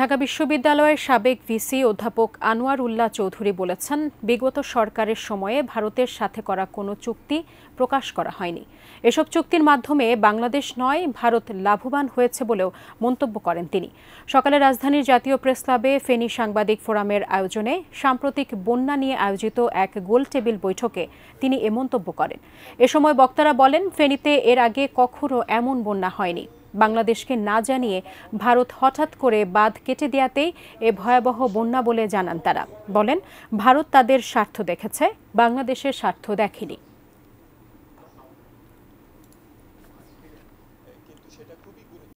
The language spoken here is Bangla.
ঢাকা বিশ্ববিদ্যালয়ের সাবেক ভিসি অধ্যাপক আনোয়ার উল্লাহ চৌধুরী বলেছেন বিগত সরকারের সময়ে ভারতের সাথে করা কোনো চুক্তি প্রকাশ করা হয়নি এসব চুক্তির মাধ্যমে বাংলাদেশ নয় ভারত লাভবান হয়েছে বলেও মন্তব্য করেন তিনি সকালে রাজধানীর জাতীয় প্রেস ক্লাবে ফেনী সাংবাদিক ফোরামের আয়োজনে সাম্প্রতিক বন্যা নিয়ে আয়োজিত এক গোল টেবিল বৈঠকে তিনি এ মন্তব্য করেন এ সময় বক্তারা বলেন ফেনীতে এর আগে কখনো এমন বন্যা হয়নি বাংলাদেশকে না জানিয়ে ভারত হঠাৎ করে বাঁধ কেটে দেয়াতেই এ ভয়াবহ বন্যা বলে জানান তারা বলেন ভারত তাদের স্বার্থ দেখেছে বাংলাদেশের স্বার্থ দেখেনি